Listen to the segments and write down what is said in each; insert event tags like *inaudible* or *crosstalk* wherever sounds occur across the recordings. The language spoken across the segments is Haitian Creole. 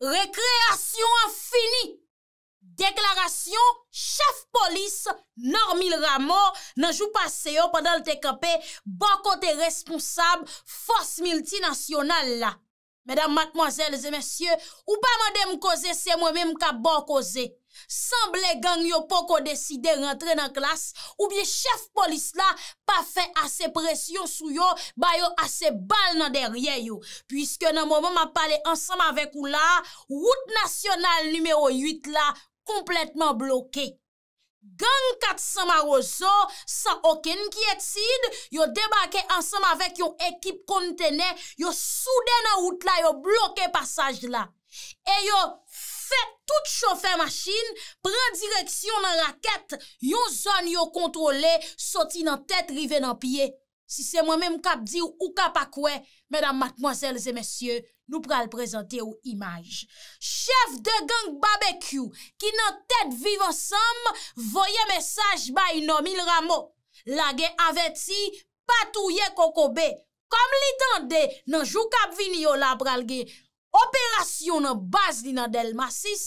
Rekreasyon an fini, deklarasyon, chef polis, normil ramo, nanjou paseyo pandal te kapè, bon kote responsab, fos milti nasyonal la. Medan matmozèlze, mèsyè, ou pa madèm koze, se mwen mèm ka bon koze. Sanble gang yo pa ko deside rentre nan klas, oubyen chef polis la pa fe ase presyon sou yo, ba yo ase bal nan derye yo. Puiske nan mou mou ma pale ansam avek ou la, route nasyonal nimeyo 8 la, kompletman bloke. Gang kat sanma rozo, san oken ki etside, yo debake ansam avek yo ekip kontene, yo soude nan route la, yo bloke pasaj la. E yo, Fè tout chofè machin, pren direksyon nan rakèt, yon zon yo kontrole, soti nan tèt rive nan piye. Si se mwen mèm kap di ou kap akwe, mèdam matmozèl zè mèsyè, nou pral prezante ou imaj. Chef de gang barbecue ki nan tèt vive ansam, voye mesaj bayi nan mil ramo. Lagè avè ti, patouye kokobe, kom litande nan jou kap vini yo la pralge. Operasyon nan baz li nan Delmasis,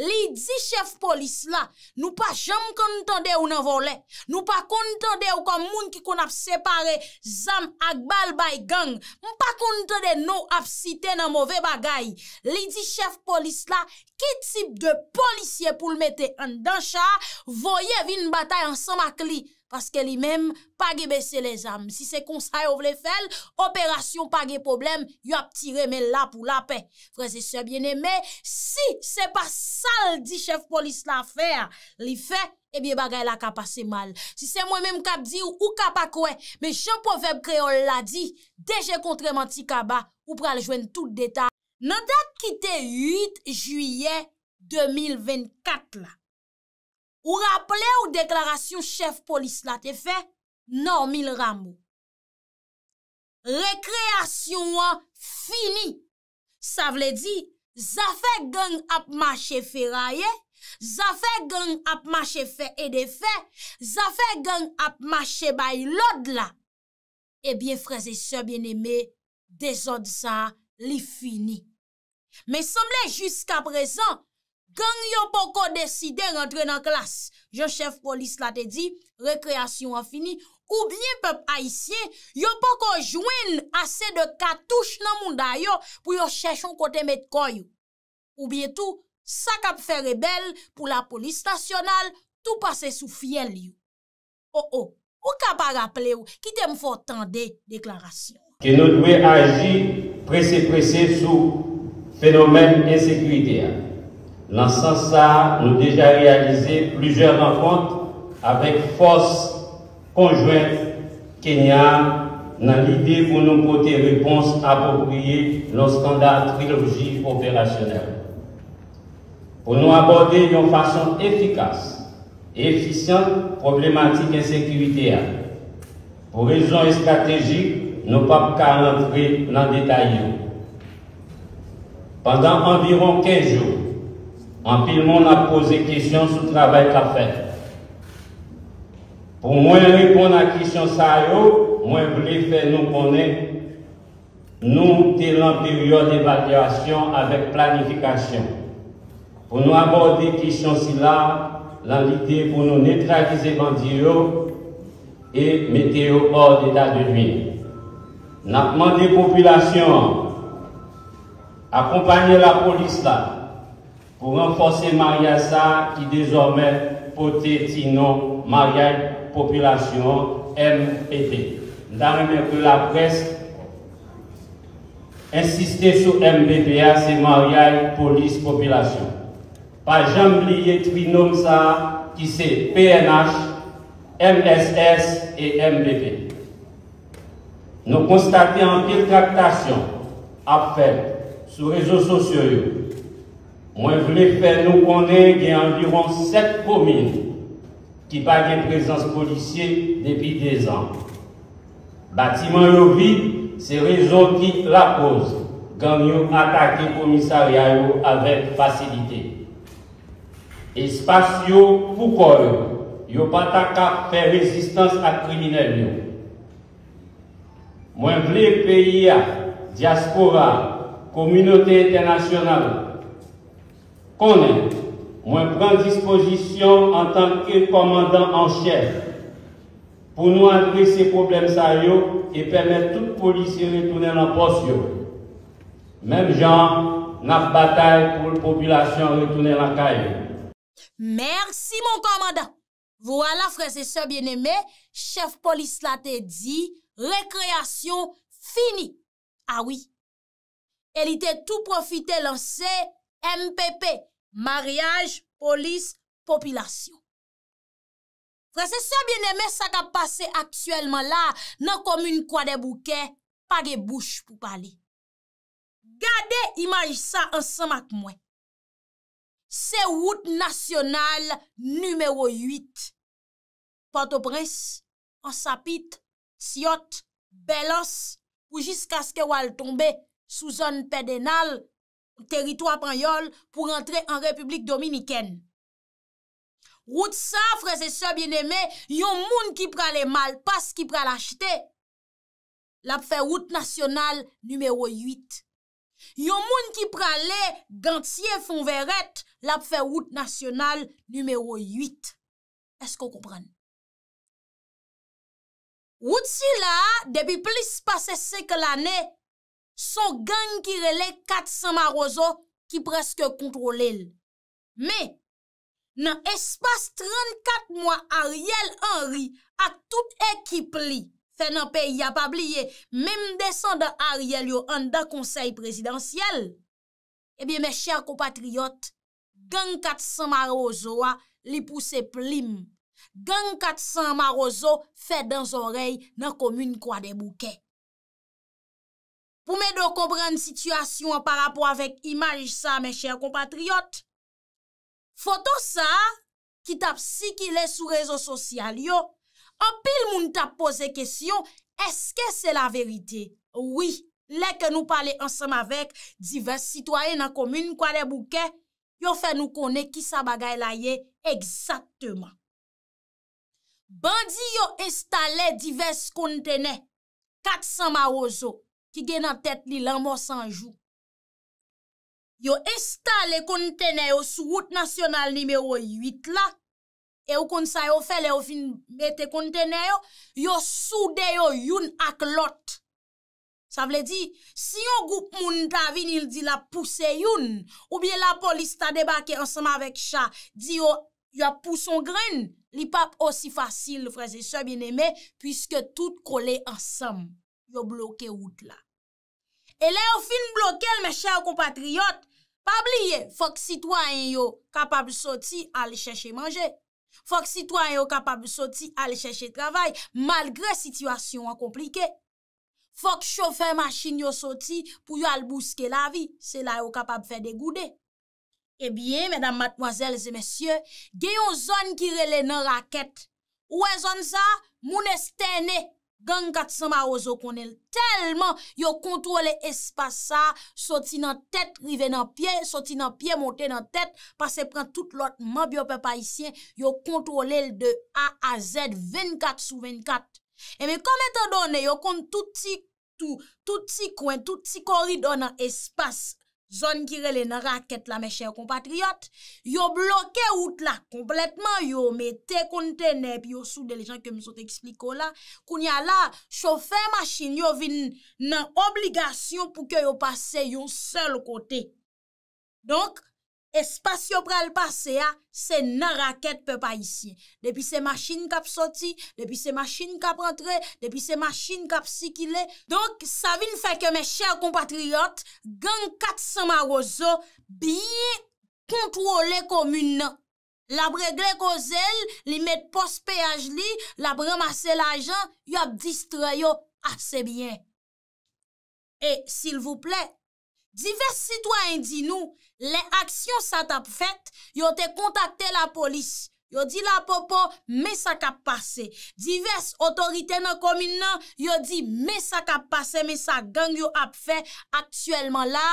li di chef polis la nou pa jam kontade ou nan vole, nou pa kontade ou kon moun ki kon ap separe zam ak bal bay gang, nou pa kontade nou ap site nan move bagay. Li di chef polis la ki tip de polisye pou l mette an dansha, voye vin batay an samak li. Paske li menm, pa ge bese le zanm. Si se konsay ou vle fel, operasyon pa ge problem, yo ap tire men lap ou lapen. Freze se biene men, si se pa sal di chef polis la fer, li fe, ebi eh bagay la kapase mal. Si se mwen menm kap di ou kapakwe, me chan po veb kreol la di, deje kontreman ti kaba, ou pral jwen tout deta. Nan dat ki te 8 juye 2024 la, Ou rappele ou deklarasyon chef polis la te fe, nan mil ramou. Rekreasyon wan fini. Sa vle di, zafè gen ap mache fe raye, zafè gen ap mache fe edefe, zafè gen ap mache bay lod la. Ebyen eh freze se bieneme, de zot za li fini. Men semble jiska prezan, Kan yon pou kon deside rentre nan klas, jen chef polis la te di, rekreasyon an fini, ou bie pep aisyen, yon pou kon jwen ase de katouche nan moun dayo pou yon chèchon kote metkoy. Ou bie tou, sa kap fè rebel pou la polis nasyonal, tou pase sou fiel yon. Oh, oh, ou kap a rappele ou, ki te m fò tan de deklarasyon. Ke nou dwe agi presè presè sou fenomen insekuitè an. Dans ce nous déjà réalisé plusieurs rencontres avec force conjointe Kenya dans l'idée pour nous porter réponse appropriée nos scandales trilogie opérationnelle. Pour nous aborder d'une façon efficace et efficiente problématique insécurité. Pour raisons stratégiques, nous ne pouvons pas rentrer dans le détail. Pendant environ 15 jours, en pile, on a posé question sur le travail qu'a fait. Pour moi répondre à la question ça, moi voulais faire nous connaître nous en période d'évaluation avec planification. Pour nous aborder la question si là, l'idée pour nous neutraliser bandits et mettre hors d'état de nuit. Nous demandé populations accompagner la police là pour renforcer Maria ça qui désormais portait sinon mariage population MPT. Nous que la presse insister sur MBPA, hein, c'est Maria police population. Pas jamais oublier trinôme ça qui c'est PNH, MSS et MBP. Nous constatons en détractation à faire sur les réseaux sociaux moi, je voulais faire nous connaître environ sept communes qui n'ont pas de présence policière depuis deux ans. Bâtiment vide, c'est réseaux qui la cause. Gagnons le commissariat avec facilité. Espace pour quoi Yo pas faire résistance à criminels. Moi, je voulais pays, diaspora, communauté internationale, Konen, mwen pran dispojisyon an tanke komandan an chèf pou nou an kre se problem sa yo e pèmè tout polisye retounen an pos yo. Mèm jan, naf batay pou l'populasyon retounen an ka yo. Mèrsi moun komandan. Vou wala frese se bienemè, chèf polis la te di, rekreasyon fini. Awi, ah elite tout profite lanse. MPP, mariage, polis, popilasyon. Fresese sou bien eme sa ka pase aksuelman la, nan komoun kwa de bouke, pa de bouche pou pali. Gade imaj sa ansan mak mwen. Se wout nasyonal numero ywit. Pato pres, ansapit, siot, belos, pou jiska ske wal tombe sou zon pedenal, teritwa pan yol pou rentre an Republik Dominiken. Wout safre, se se bieneme, yon moun ki prale mal, pas ki prale achete, la pfe wout nasyonal numero ywit. Yon moun ki prale gantye fon veret, la pfe wout nasyonal numero ywit. Esko koupran? Wout si la, debi plis pase se ke lane, Son gang kirele 400 marozo ki preske kontrole l. Me, nan espas 34 mwa Ariel Henry a tout ekip li fe nan peyi apabliye, mem desan da Ariel yo an da konsey presidansyel. Ebyen me chèr ko patriot, gang 400 marozo wa li pouse plim. Gang 400 marozo fe dan zorey nan komyne kwa debouke. pou mè do komprenn situasyon parapò avèk imaj sa mè chèr kompatriot. Foto sa, ki tap si ki lè sou rezo sosyal yo, apil moun tap pose kesyon, eske se la verite? Ouwi, lè ke nou pale ansam avèk divers sitwayen nan komyun kwa lè bouke, yo fè nou kone ki sa bagay la ye eksatèman. Bandi yo estale divers kontene, katsan ma woso, ki gen nan tèt li lan mò sanjou. Yo estalè kontene yo sou wout nasyonal nimeyo ywit la, e yo konsay yo felè yo fin metè kontene yo, yo soude yo youn ak lot. Sa vle di, si yo goup moun ta vin il di la pousse youn, ou biye la polis ta debake ansam avèk chan, di yo yo pousse yon gren, li pap osi fasil, freze, se bin eme, pwiske tout kole ansam yo bloke wout la. E le yo fin bloke l mè chè ou kompatriot, pa bliye, fòk sitwayen yo kapab sou ti alè chèche manje. Fòk sitwayen yo kapab sou ti alè chèche travay, malgre sitwasyon an komplike. Fòk chowfer machin yo sou ti pou yo albouske la vi, se la yo kapab fè degoude. E biye, mèdam matmwazèl zè mèsyè, gen yon zon ki rele nan rakèt, ou en zon za, moun estènè. Gang kat sa ma ozo konel, telman yo kontrole espasa, soti nan tet, rive nan pye, soti nan pye, monte nan tet, pa se pren tout lot mabyo pepa isyen, yo kontrole l de A a Z, 24 sou 24. Eme komet an donen, yo kont tout ti kwen, tout ti koridon nan espas. zon ki rele nan raket la meche kompatriyot, yo bloke out la kompletman yo, me te kontene, pi yo soude le jan ke mizote ekspliko la, koun ya la, shofe masin yo vin nan obligasyon pou ke yo pase yo sel kote. Donk, Espas yo pral pase ya, se nan raket pe pa isye. Depi se machin kap soti, depi se machin kap rentre, depi se machin kap sikile. Donk, sa vin fè ke mè chèr kompatriyot, gen katsan ma rozo, biye kontrole komune. Labre gle ko zel, li met pos peyaj li, labre mase la jan, yo ap distrayo apse bien. E, sil vou ple. Divers sitwayen di nou, le aksyon sa tap fèt, yo te kontakte la polis. Yo di la popo, me sa kap pase. Divers otorite nan komine nan, yo di me sa kap pase, me sa gang yo ap fèt. Aktuellement la,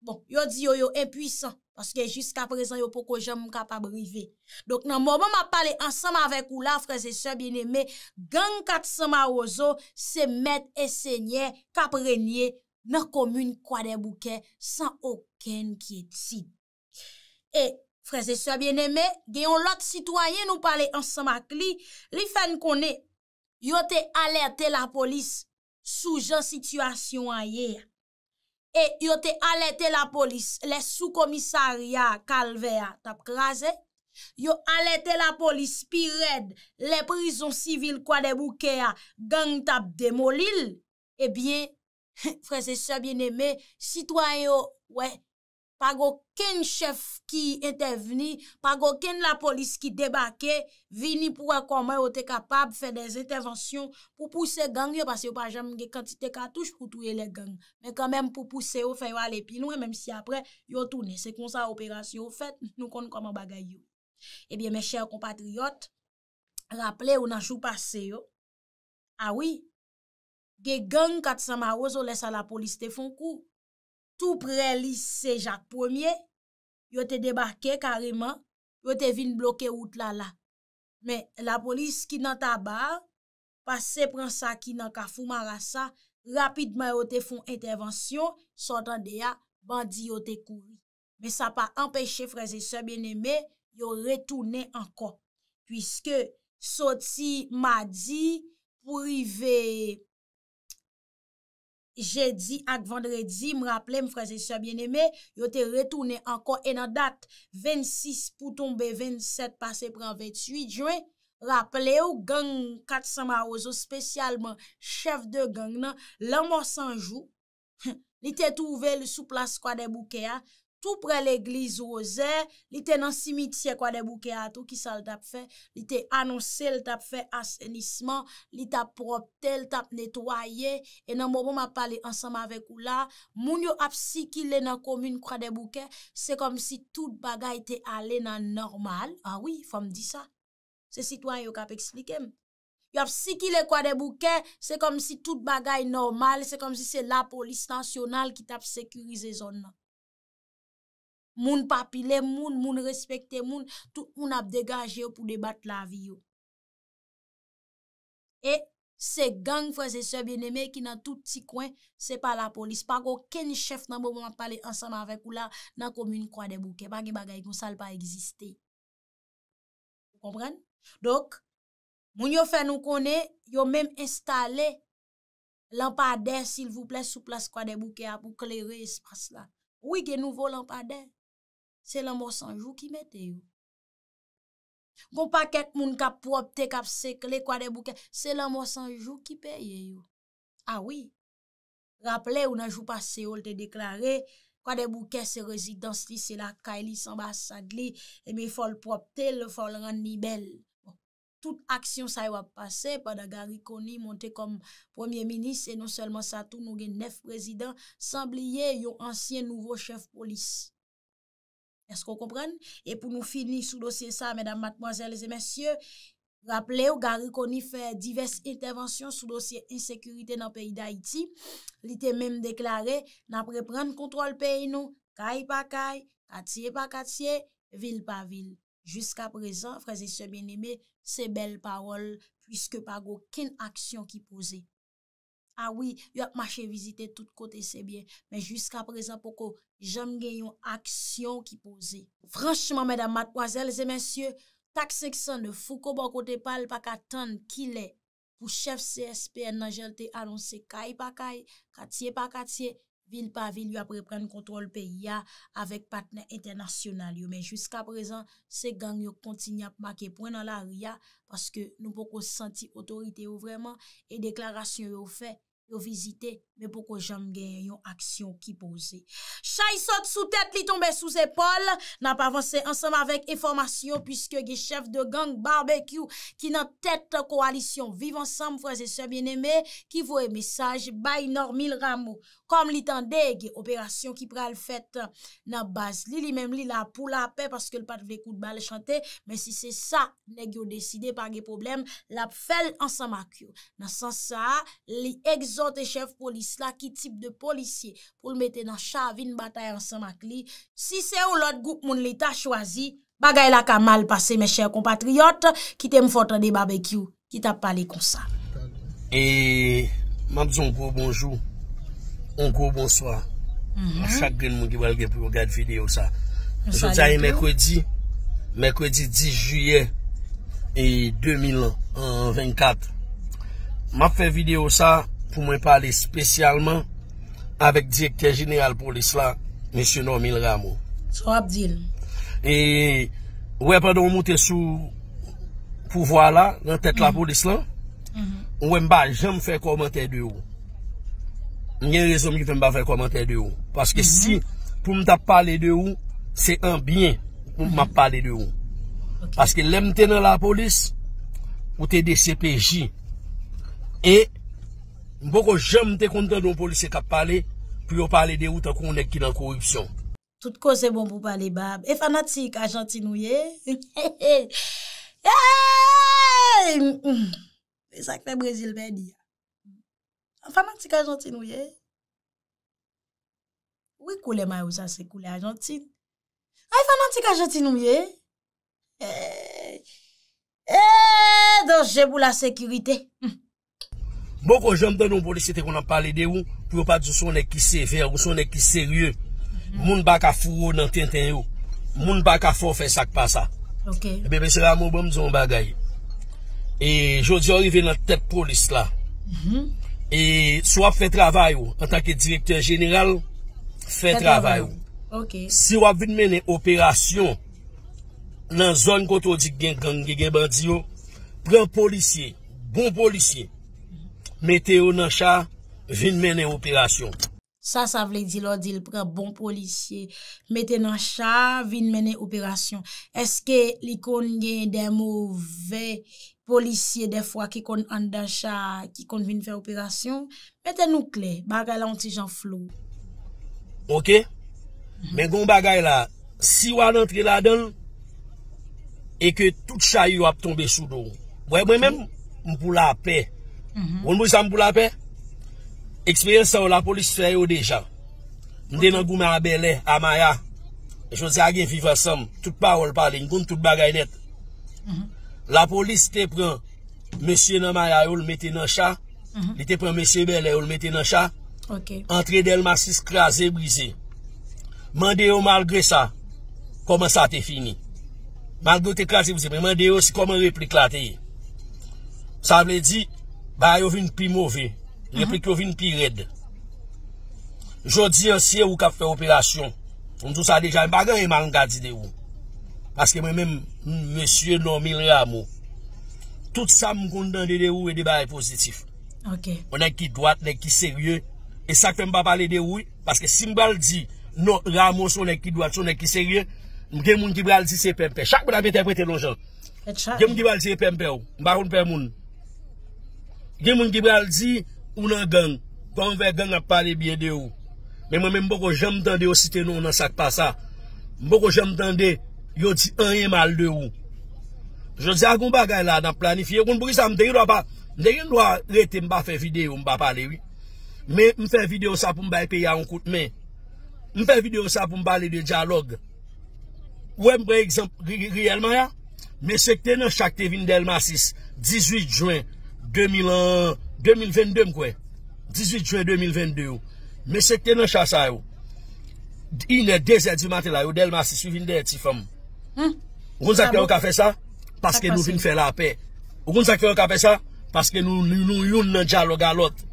bon, yo di yo yo impuisan. Paske jiska prezan yo poko jem m kap ap brive. Dok nan mouman ma pale ansam avèk ou la, freze sè, bine mè, gang kat sa ma ozo, se mèt e sènyè, kap renyè, nan komoun kwa de bouke san oken ki et si. E, freze soye bieneme, genyon lot sitwayen nou pale ansamak li, li fen konen, yo te alerte la polis soujan situasyon a ye. E, yo te alerte la polis le sou komisaria kalve a tap kraze, yo alerte la polis pi red le prizon sivil kwa de bouke a gang tap demolil, e bien, Fre se se bien eme, sitwa yo, wè, pa go ken chef ki ente veni, pa go ken la polis ki debake, vini pou akoma yo te kapab fè des entevansyon pou pouse gang yo, pase yo pa jam gen kantite katouj pou touye le gang, men kanmen pou pouse yo fè yo al epi nou, mèm si apre yo toune, se kon sa operasyon fèt, nou kon koman bagay yo. Ebyen mè chèr compatriot, rapple ou nan chou pase yo, a wè, ge gen katsan maroz ou lesa la polis te fon kou. Tou prelise se jak pwemye, yo te debarke kareman, yo te vin bloke outlala. Men la polis ki nan tabar, pase pran sa ki nan kafou marasa, rapidman yo te fon intervensyon, sotan deya, bandi yo te kou. Men sa pa empèche fraze se beneme, yo retounen ankon. Puiske soti ma di, Je di ak vendredi, m raple m fraze sya bien eme, yo te retoune anko enan dat, 26 pou tombe, 27 pase pran 28 juen, raple ou gang Kat Samaroso, spesyalman chef de gang nan, la mò sanjou, ni *laughs* te touvel sou plas kwa de bouke ya, tout pre l'Eglise Rose, li te nan simitie kwa debouke ato, ki sa l tap fe, li te anonsel, tap fe asenisman, li tap propte, tap netwaye, e nan mou mou ma pale ansama vek ou la, moun yo ap siki le nan komune kwa debouke, se kom si tout bagay te ale nan normal, ah a oui, fom di sa, se sitwanyo kap ekslikem, yo ap siki le kwa debouke, se kom si tout bagay normal, se kom si se la polis tansyonal ki tap sekurize zon nan, Moun papile, moun moun respekte, moun tout moun ap degaje yo pou debat la vi yo. E se gang fwese se bieneme ki nan tout ti kwen, se pa la polis. Pa gwo ken chef nan moun moun pale ansan avèk ou la nan komuni kwa de bouke. Pa gen bagay kon sal pa egziste. Komprende? Dok, moun yo fè nou kone, yo mèm instale lampader sil vouple sou plas kwa de bouke a pou klere espas la. Ou i gen nouvo lampader? Se lan mò sanjou ki mette yo. Goun pa ket moun kap propte, kap sekle, kwa de bouke, se lan mò sanjou ki peye yo. A ah wii, raple ou nan jou pase yo lte deklare, kwa de bouke se rezidans li, se la ka elis ambasad li, e mi fol propte, fol ran ni bel. Bon, tout aksyon sa yo ap pase, pa da gari koni monte kom premier minis, e non selman sa tou nou gen nef rezidans, sambliye yo ansyen nouvo chef polis. Esko kompren? E pou nou fini sou dosye sa, mèdam matmoazèl, lese mèsyè, rappele ou gari koni fè divers intervansyon sou dosye insekurite nan peyi d'Haïti. Lite mèm deklare, nan prepran kontrol peyi nou, kaye pa kaye, katiye pa katiye, vil pa vil. Juska prezant, frèze se mèni mè, se bel parol pwiske pa gò kèn aksyon ki pouze. Awi, ah yo ap mache vizite tout kote sebyen, men jiska prezan poko, jam gen yon aksyon ki pose. Franschman, medan matboazel, zemensye, tak seksyon de foko bon kote pal pa katan ki le pou chef CSPN nan jelte anonse kay pa kay, katye pa katye, Vil pa vil yo apre pren kontrol pe ya avèk patnen internasyonal yo. Men jiska prezan, se gang yo kontinyap makèpwen nan la ya paske nou poko santi otorite yo vreman e deklarasyon yo fè yo vizite, me pou ko jom gen yon aksyon ki pose. Chay sot sou tet li tombe sou zepol, nan pa avanse ansam avek e formasyon pwiske ge chef de gang barbecue ki nan tet koalisyon vive ansam fwaze se bieneme ki vwe mesaj bay nor mil ramou. Kom li tende ge operasyon ki pral fèt nan baz li, li mem li la pou la apè paske l pat vwe kout bal chante, men si se sa ne gyo deside par ge problem, la pfel ansam akyo. Nan san sa, li egzo te chef polis la ki tip de polisye pou l mette nan chavine bataye an sa makli, si se ou lot goup moun l'Etat chwazi, bagay la ka mal pase me chèv compatriot ki te mfotre de barbecue ki ta pale kon sa e, mab zon kou bonjou on kou bonsoa chak gen moun ki walge pou vede yo sa, joutan yon mekwedi, mekwedi 10 juye e 2000 an 24 mab fe vede yo sa pou mwen pale spesyalman avèk dièk te jine al polis la M. Noamil Ramo. Sou Abdil. E, wèpè do mwen te sou pouvoa la, gen tèt la mm-hmm. polis la, wèm mm-hmm. ba jèm fè komantè di ou. Mwen gen rezoum ki fèm ba fè komantè di ou. Paske si, mm-hmm. pou mwen ta pale di ou, se an bien pou mwen pale di ou. Paske lèm te nan la polis, ou te de CPJ. E, Mpoko jem te konten don polise kap pale, pou yo pale de ou ta konde ki la korupsyon. Tout kon se bon pou pale bab, e fanatik a jantin ou ye? *laughs* Mm-hmm. E he he he! E he he he! Pe sakne brezil veni ya. Fanatik a jantin ou ye? Ou yi e koule mayou sa se koule a jantin? A fanatik a jantin ou ye? E he he he! E he he he! Donjè pou la sekurite! Hmm. Bon kon jom dan nou polisi te kon nan pale de ou, pou yo pati ou son ek ki sever, ou son ek ki serye, moun baka fwo nan tenten yo, moun baka fwo fe sak pa sa. Ok. Bebe sera moun bon mizon bagay. E jodi orive nan tep polis la. Hmm. E sou ap fe travay ou, an takye direktor general, fe travay ou. Ok. Si wap vin menen operasyon, nan zon kontro di gen gang gen gen bandiyo, pren polisye, bon polisye, Mète yo nan chan, vin menen operasyon. Sa sa vle di lo di l pre bon polisye. Mète nan chan, vin menen operasyon. Eske li kon gen den mou ve polisye defwa ki kon an dan chan, ki kon vin fè operasyon? Mète nou kle, bagay la an ti jan flow. Ok? Men kon bagay la, si wan an tri la don, e ke tout chay yo ap tombe sou do. Mwen men m pou la apè. Wounmousan mhm. bon, mpou la pe Eksperyensan wou la polis fè yo deja Mden nan gouman a belè A maya Jouzè agen fi fè som Tout pa wou lpare La polis te pren Monsie nan maya wou lmète nan cha Li te pren monsie belè wou lmète nan cha Entré del masis krasè brisé Mandè yo malgré sa Koman sa te fini Mandè yo te krasè brisé Mandè yo si koman replik la te ye Sa vle di Ba yo vin pi mouve, replik mhm. yo vin pi red. Jodi yon siye ou kap fe operasyon, mdou sa dejan, bagan yon e man gadi de ou. Paske mwen men, mwen siye non mil ramo. Tout sa mwen kontan de de ou, e di ba re pozitif. On ek ki doat, on ek ki serye. E sa kwen mba pale de ou, paske si mbal di, no ramo son ek ki doat, son ek ki serye, mwen gen moun ki bral di se pempe. Chak mwen ap eteprete lo non jol. Gen mwen ki bral di se pempe ou, mba kon pe moun. Gèmoun Gibrale di, ou nan gang, kon ve gang ap pale biye de ou. Mè mè mbo ko jèm tende ou sitenou nan sak pa sa. Mbo ko jèm tende, yo di anye mal de ou. Je di akoun pa gèm la nan planifiye. Mbe mbo ki sa mde yon do a rete mba fe vide ou mba pale. Mbe mfe vide ou sa pou mba epè ya an kout men. Mbe mfe vide ou sa pou mba ale de diyalog. Ou mbre egzamp, riyelman ya, mbe se ktene chak te vin del masis, 18 juen, 2022 m kwe 18 Jouet 2022 Me se te nan chasa yo Ine desè di matè la yo Delma si suivin de eti fam O kon sakte yo ka fe sa Paske nou vin fe la apè O kon sakte yo ka fe sa Paske nou yon nan djalog alot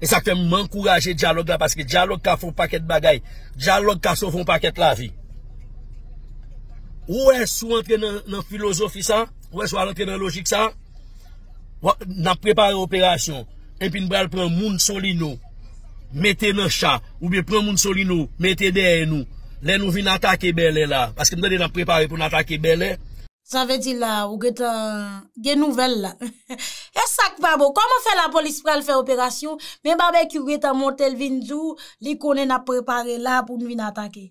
E sakte m mankouraje djalog la Paske djalog ka foun paket bagay Djalog ka sovoun paket la vi Ou e sou entre nan filozofi sa Ou e sou entre nan logik sa N ap prepare operasyon, empin bral pran moun soli nou, mette le chan, oube pran moun soli nou, mette deye nou, le nou vi natake bele la, paske mwen de la prepare pou natake bele. Sa ve di la, ouge ta euh, gen nouvel la. *laughs* E sak babo, koman fe la polis pral fe operasyon, men babe ki ouge ta montel vin zou, li konen ap prepare la pou nou vi natake.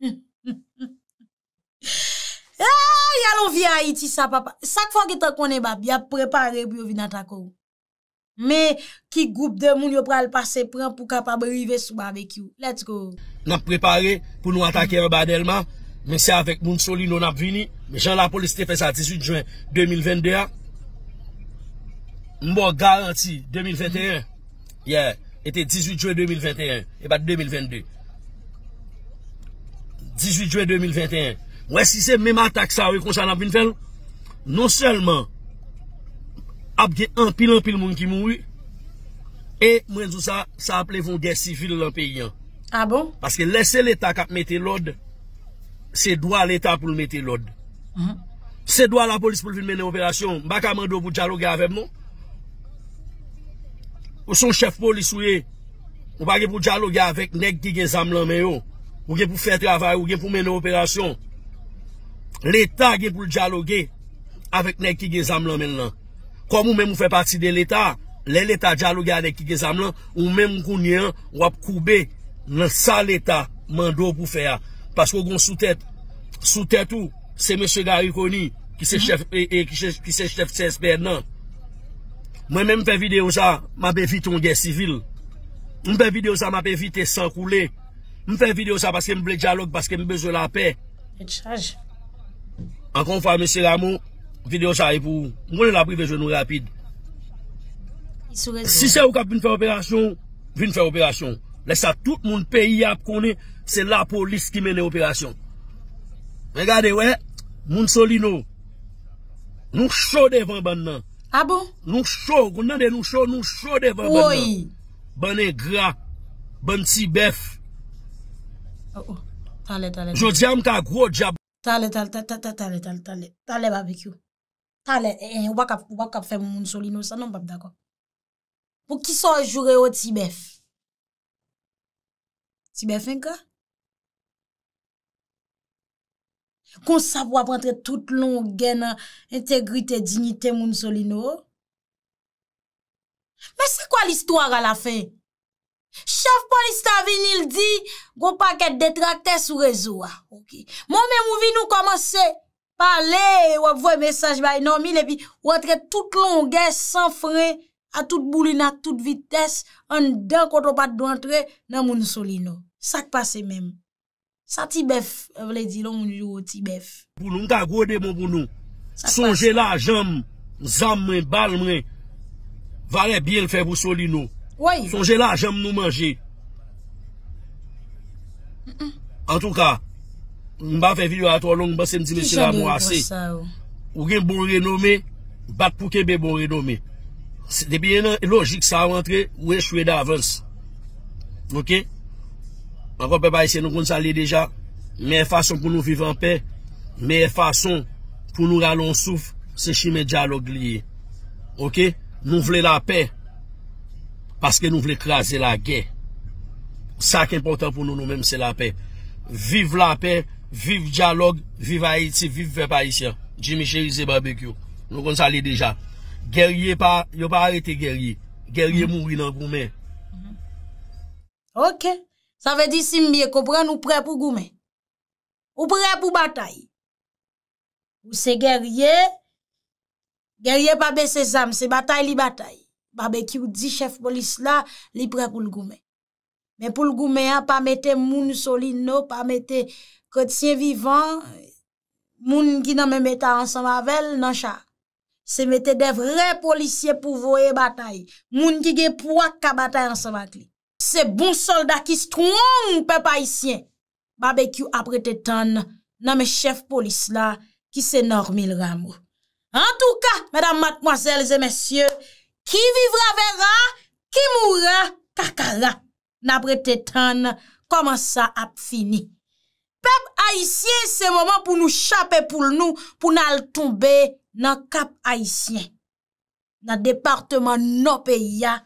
*laughs* Yalon vi a Haiti sa papa Sak fwa ki ta konen bab Yalon preparer pou yo vi nata kou Me ki goup de moun yo pral pase Pren pou kapab rive souba vek yo Let's go N ap preparer pou nou atake yon badelman Men se avek moun soli nou n ap vini Men jan la polisite fese a 18 Juin 2022 Mbo garanti 2021 Ye, ete 18 Juin 2021 Ebat 2022 18 Juin 2021 Wè si se mè matak sa wè konsan ap vin fèl, non sèlman ap gen an pil an pil moun ki moun wè, e mwen zousa sa ap lè vongè sivil lè an peyyan. Ah a bon? Paske lè se lè tak ap metè lòd, se dwa lè tak pou lè metè lòd. Mhm. Se dwa la polis pou lè vin menè operasyon, baka mando pou djalo gè avèm moun. Ou son chef polis ouye, ou bagè pou djalo gè avèk nek ki gen zam lan mè yo, ou gen pou fè travay, ou gen pou menè operasyon, L'Etat gen pou l'dialogue avèk nek ki ge zamlan men lan. Kom ou men mou fè pati de l'Etat, lè l'Etat djalogue anek ki ge zamlan, ou men mou kounyen wap koube nan sa l'Etat mando pou fè a. Paskou kon sou tèt, sou tèt ou, se M. Garikoni ki se mhm. chef, e, e, ki se chef tè espè nan. Mwen men mou fè videyo sa, mabè vit on gen sivil. Mou fè videyo sa, mabè vit e sankoulè. Mou fè videyo sa, paskè mou blè djalogue, paskè mou bezò la pè. E tchaj? An kon fwa mese ramon, video chay pou ou. Mwen la prive joun nou rapid. Si se ou kap vin fè operasyon, vin fè operasyon. Lè sa tout moun peyi ap konè, se la polis ki menè operasyon. Mwen gade wè, moun soli nou. Nou chode van ban nan. Abo? Ah nou chode, koun nan de nou chode, nou chode van ban nan. Ouoy! Ban nen gra, ban ti bef. Oh, oh. Ale, ale, ale. Jou diyam ka gwo diyab. Talè, talè, talè, talè, talè, talè, talè, talè, babekyo. Talè, e, eh, eh, wak ap, wak ap fè moun solino sa, nan bab dako. Pou ki son jure ou tibèf? Tibèf enka? Kon savwa pantre tout loun gena, integrite, dignite moun solino? Mè se kwa l'histoire ala fè? Chav pa li stavi nil di Gwo paket detrakte sou rezo a Mwen men mou vi nou komanse Pale, wap vwe mesaj ba inomi Le pi wotre tout longe San fre A tout boulina, tout vites An den kotopat do antre Nan moun soli euh, nou Sak pase men Sa ti bef Sonje la jom Zam men, bal men Vare biel fevou soli nou Sonje la jem nou manje En tou ka Mba fe video ato long Mba sentime si la mou ase Ou gen bonre nou me Bat pou ke be bonre nou me Depi yon logik sa rentre Ou e chwe davans Ok Mwen kon pe bay se nou kon sali deja Mwen fason pou nou vive an pe Mwen fason pou nou ralonsouf Se chime diyalog liye Ok Nou vle la pe Paske nou vle krasi la gen. Sa ke important pou nou nou menm se la pen. Viv la pen, viv diyalog, viv haiti, viv vepa isya. Dji miche yize barbek yo. Nou kon sa li deja. Gerye pa, yo pa arete gerye. Gerye mm-hmm. mouri nan goumen. Mm-hmm. Ok. Sa ve di simbi e kopran ou pre pou goumen. Ou pre pou batay. Ou se gerye, gerye pa bese zam, se batay li batay. Babekyou di chef polis la li pre pou l'goumè. Men pou l'goumè a pa mette moun soli nou, pa mette kotiye vivan, moun ki nan men meta ansan mavel nan chak. Se mette de vre polisye pou voye batay, moun ki gen pou ak ka batay ansan ma kli. Se bon solda ki strou moun pe pa isyen, babekyou apre te tan nan men chef polis la ki se normil ramou. En tou ka, mèdam matmoazèl zè mèsyè, Ki vivra vera, ki mura, kakala. Napre tetan, koman sa ap fini. Pep Aisyen se moman pou nou chapè pou l nou, pou nal tombe nan kap Aisyen. Nan departman nou peya,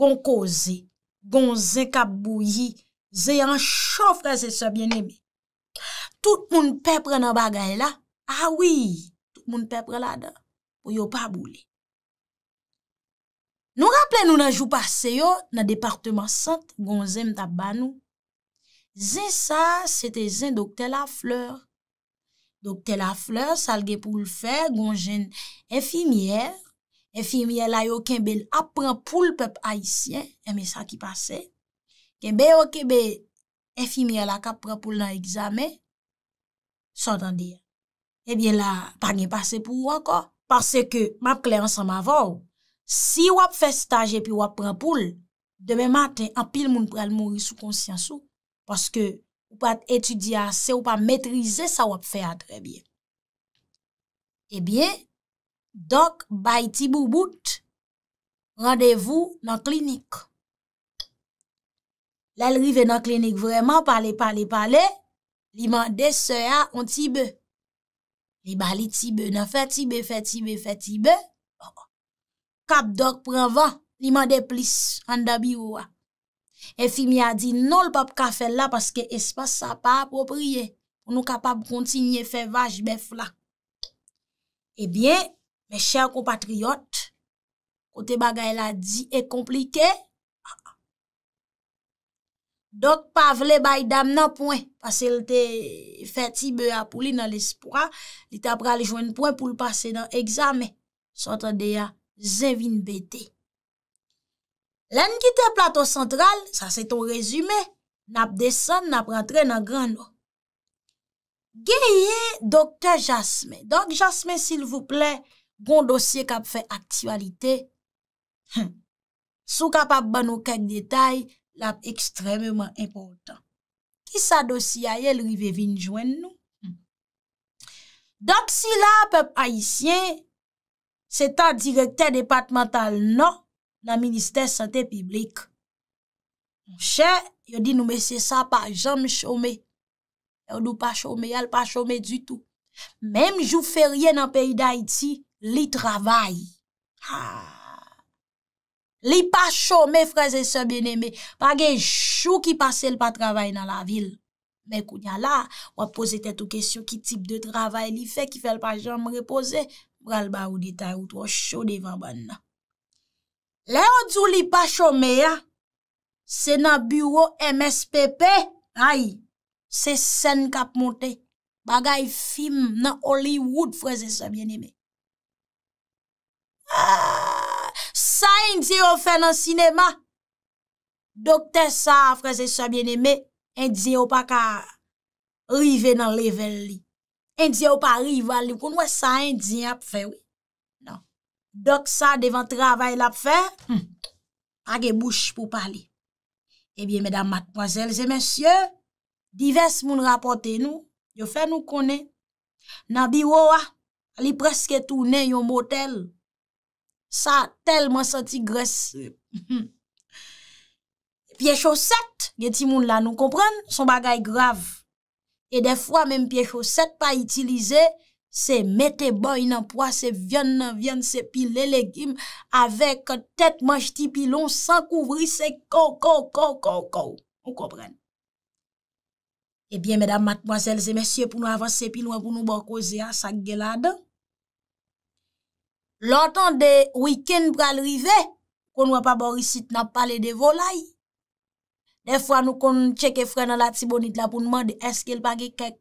gon koze, gon ze kap bouji, ze yon chofre se sebyen ebi. Tout moun pepre nan bagay la, a ah wii, tout moun pepre la da, pou yo pa bouli. Nou rample nou nan jou pase yo, nan departement sante, gon zem tab banou. Zen sa, sete zen dokte la fleur. Dokte la fleur, salge pou l'fer, gon jen enfimiyer, enfimiyer la yo ken bel apren pou l'pep aisyen, eme sa ki pase, kebe yo kebe, enfimiyer la kapren pou l'an egzame, sotan diya. Ebyen eh la, pa gen pase pou wakor, pase ke map klen ansan ma vòw, Si wap fè stajè pi wap pran poul, demè matè, an pil moun pral mouri sou konsyansou. Paske ou pa etudiasè, ou pa mètrize, sa wap fè a drè byè. Ebyè, dok bay tibou bout, randevou nan klinik. Lè l'rive nan klinik vreman, pale pale pale, li man desè a an tibè. Li bali tibè nan fè tibè, fè tibè, fè tibè, Kap dok prevan, liman de plis, an dabi ou an. En fi mi a di, non l pape kafe la, paske espas sa pa apopriye, pou nou kapap kontinye fe vaj bef la. Ebyen, me chèr ko patriyot, kote bagay la di, e komplike, dok pa vle bay dam nan pwen, paske l te feti be apoli nan l espwa, li tapra li jwen pwen pou l pase nan egzame, sot an deya. zin vin bete. Len ki te plato sentral, sa se ton rezume, nap desen, nap rentre nan gran lo. Ge ye doktor jasme. Donk jasme, sil vouple, bon dosye kap fe aktualite. Sou kap ap ban nou kek detay, lap ekstrememan importan. Ki sa dosye a ye, li ve vin jwen nou. Donk si la, pep haisyen, Se tan direktè depat mental non, nan, nan Ministè Santè Piblik. Mwen chè, yon di nou mè se sa pa jom chome. Yon nou pa chome, yon pa chome du tout. Mèm jou fè rien nan peyi d'Haïti, li travay. Ah. Li pa chome, frèze se benemè. Pa gen chou ki pase l pa travay nan la vil. Mè kounya la, wè pose tèt ou kesyon ki tip de travay li fè ki fè l pa jom repose. pral ba ou ditay ou tou ou shou devan ban nan. Le ou djou li pa chome ya, se nan bureau MSPP, ay, se sen kap monte, bagay film nan Hollywood, freze sa biene me. Ah, sa yon diyo fe nan sinema, dokte sa freze sa biene me, en diyo pa ka rive nan level li. Indi ou pari vali, kon wè sa indi ap fè wè. Nan, dok sa devan travay l ap fè, hmm. agè bouch pou pali. Ebyè, eh mèdam, matmoazèl, zè mèsyè, divers moun rapote nou, yo fè nou konè. Nan biwo wè, ah, li preske tou nen yon motel. Sa telman santi gres. Pye choset, gen ti moun la nou komprèn, son bagay grav. E de fwa menm piye chose, set pa itilize, se mette boy nan po, se vyon nan vyon, se pil le legim, avek tet manj ti pilon, san kouvri, se kou, kou, kou, kou, kou. Ou kopren? Ebyen, medam, matmoazelze, mesye pou nou avanse pilon, pou nou bòkose a sa gelade. Lòt an de wikèn pralrive, kon wè pa bòrisit nan pale de volay. Ne fwa nou kon cheke fwè nan la ti bonit la pou nman de eske el pa ge kek.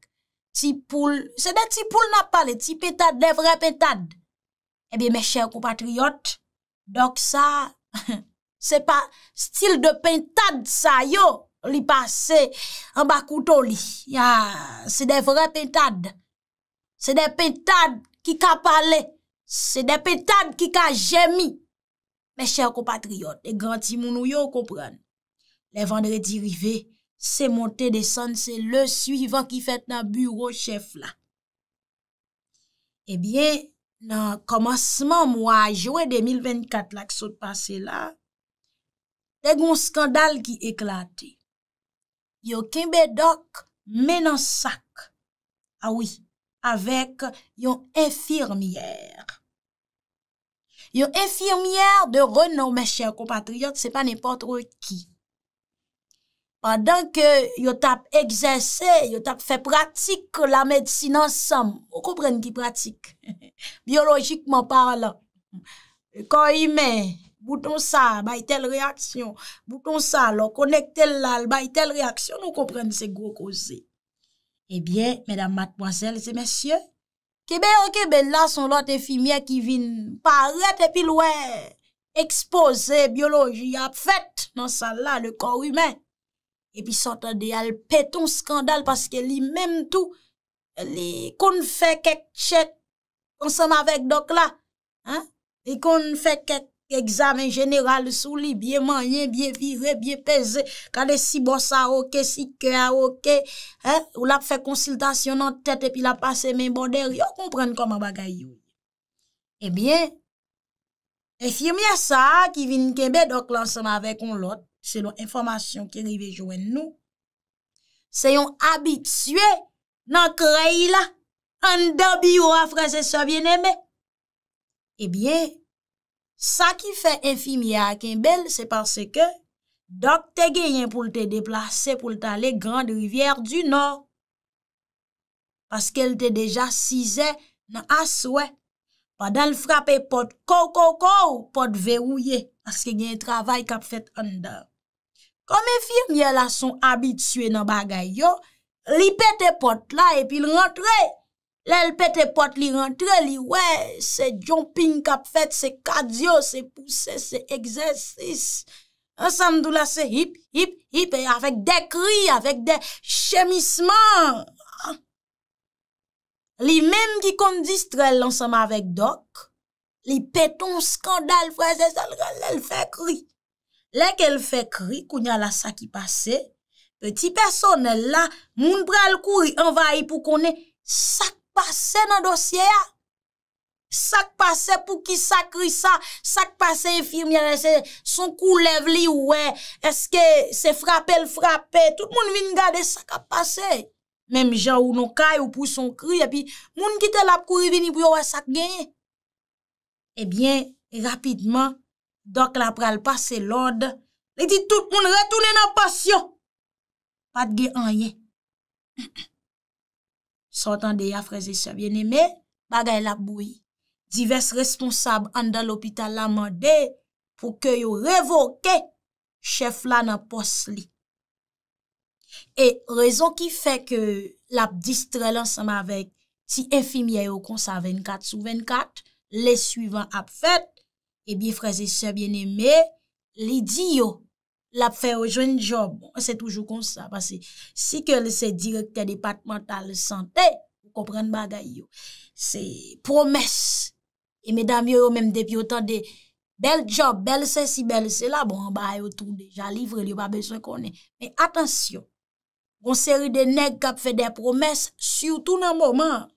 Ti poul, se de ti poul na pale, ti pentad, de vre pentad. Ebe me chèr ko patriyot, dok sa, se pa stil de pentad sa yo li pase en bakouton li. Ya, se de vre pentad, se de pentad ki ka pale, se de pentad ki ka jemi. Me chèr ko patriyot, e gran ti mounou yo kompren. Le vendredi rive, se monte, deson, se le suivant ki fet nan bureau chef la. Ebyen, nan komanseman mwa, jowe 2024 la, kso te pase la, te goun skandal ki eklate. Yo kimbe dok menan sak. Awi, ah avek yon enfirmiyer. Yon enfirmiyer de renou, meche, komatriot, se pa nipotro ki. Padan ke yot ap egzese, yot ap fe pratik la medsi nan sam, ou kompren ki pratik, *laughs* biologikman par la. Kon ime, bouton sa, bay tel reaksyon, bouton sa, lò konekte lal, bay tel reaksyon, ou kompren se gwo koze. Ebyen, eh medam matmoazel, se mesye, kebe an oh, kebe la son lot efimye ki vin, parete pil wè, ekspose biologi ap fèt nan sa la, epi sote de al peton skandal paske li menm tou li kon fe kek chet konsen avèk dok la li kon fe kek egzamen general sou li biye manyen, biye vivè, biye peze kade si bosa ok, si kè ok, ou la fe konsiltasyon an tèt epi la pase men bon der, yo kompren koma bagay yo ebyen e fye mè sa ki vin kebe dok lansen avèk on lot selon informasyon ki rive joen nou, se yon abitswe nan kre yi la, an dab yi ou afreze sa vye neme. Ebyen, sa ki fe infimi a ak eh en bel, se pase ke, dok te genyen pou lte deplase, pou lte ale grande rivyere du nor, paske lte deja size nan aswe, padan l frape pot koko koko, pot veouye, paske genye travay kap fet an dab. Kome firme yel a son abit suye nan bagay yo, li pete pot la epi l rentre. Le l pete pot li rentre, li we se jomping kap fet, se kadyo, se puse, se egzersis. Ansem dou la se hip, hip, hip, e avèk de kri, avèk de chemisman. Li mèm ki kondis tre l ansam avèk dok, li peton skandal fwè se salre, le l fè kri. Lèk el fè kri, kounya la sak yi pase, peti personel la, moun pral kou yi envayi pou konen sak pase nan dosye ya. Sak pase pou ki sak kri sa, sak pase yi firme yana, se son kou lev li ou we, eske se frape l frape, tout moun vin gade sak ap pase. Mèm jan ou non kay ou pou son kri, epi moun ki tel ap kou yi vin yi pou yo we sak genye. Ebyen, rapidman, Dok la pral pase lond, li di tout moun retounen an pasyon. Pat ge an ye. Sotan de ya fraze se vye ne me, bagay la boui. Divers responsab an da l'opital la mande, pou ke yo revoke, chef la nan pos li. E rezon ki fe ke la distre lan seman vek si enfimye yo konsa 24 sou 24, le suivan ap fet, e eh bi fraze se bien eme, li di yo, la pfe ou joun job, se toujou kon sa, pase si ke lese direkte departemental sante, ou kompren bagay yo, se promes, e medam yo yo menm depi otan de, bel job, bel se si bel se la, bon ba yo tou deja livre, li yo pa beswen konen, men atensyon, kon seri de neg kap fe de promes, sou tou nan moman,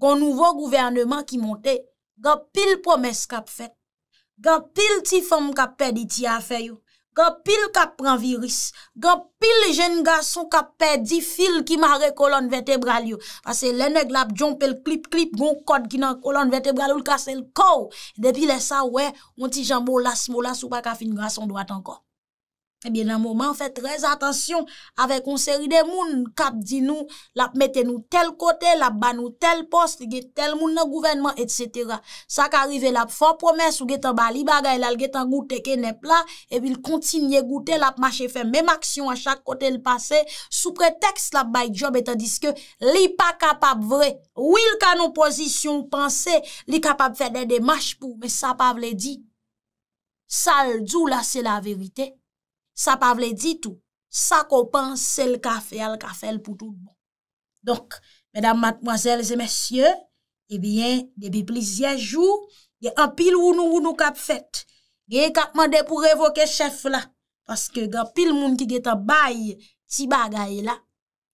kon nouvo gouvernement ki monte, ga pil promes kap fet, Gan pil ti fom ka pedi ti afe yo. Gan pil ka pren virus. Gan pil jen gason ka pedi fil ki mare kolon vetebral yo. Pase lene glap jom pel klip klip gon kod ki nan kolon vetebral yo l kase l kou. Depi le sa we, onti jan bolas molas ou pa ka fin gason doit anko. Ebyen eh nan mouman, fè trez atansyon, ave konseri de moun, kap di nou, lap mette nou tel kote, lap ban nou tel post, li get tel moun nan gouvenman, etc. Sa ka arrive lap fò promè, sou getan bali bagay, lal getan goutè ke nep la, e bil kontinye goutè, lap mache fè mèm aksyon a chak kote l'pase, sou pretekst lap bay job, etan diske li pa kapap vre, wil ka nou posisyon, panse, li kapap fè de demache pou, me sa pa vle di, sal djou la se la verite, Sa pa vle ditou, sa ko pan se l ka fe al ka fe l pou tou l bon. Donk, medan matmoazelze mesye, ebyen, eh debe plizye jou, gen apil wounou wounou kap fet, gen kap mande pou revoke chef la, paske gen apil moun ki gen tabay, ti bagay la,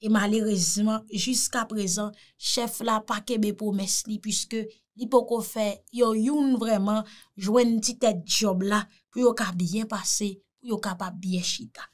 e malirizman, jiska prezan, chef la pa kebe pou mesli, pwiske, di po ko fe, yo youn vreman, jwen ti tet job la, pou yo kap diyen pase, Yo kapa biye shida.